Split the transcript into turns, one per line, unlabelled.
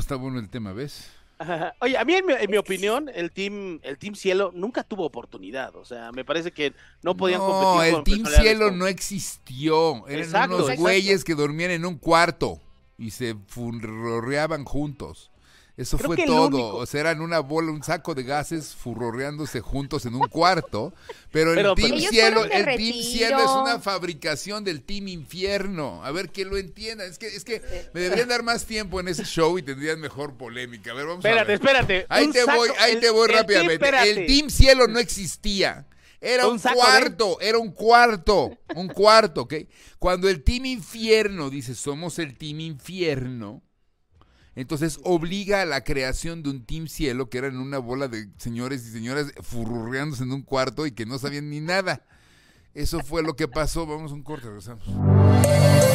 está bueno el tema, ¿ves?
Oye, a mí en mi, opinión, el team, el team Cielo nunca tuvo oportunidad. O sea, me parece que no podían competir. No, el Team Cielo no existió. Eran unos güeyes
que dormían en un cuarto y se furreaban juntos. Eso fue todo. O sea, eran una bola, un saco de gases furroreándose juntos en un cuarto. Pero, el Team Cielo, el Team Cielo es una fabricación del Team Infierno. A ver que lo entiendan. Es que, es que me deberían dar más tiempo en ese show y tendrían mejor polémica. A ver, vamos a ver. Espérate, Ahí te voy, ahí te voy rápidamente. el Team Cielo no existía. Era un, cuarto, era un cuarto, un cuarto, ¿ok? Cuando el Team Infierno dice, somos el Team Infierno, entonces obliga a la creación de un Team Cielo, que era en una bola de señores y señoras fururreándose en un cuarto y que no sabían ni nada. Eso fue lo que pasó. Vamos a un corte, regresamos.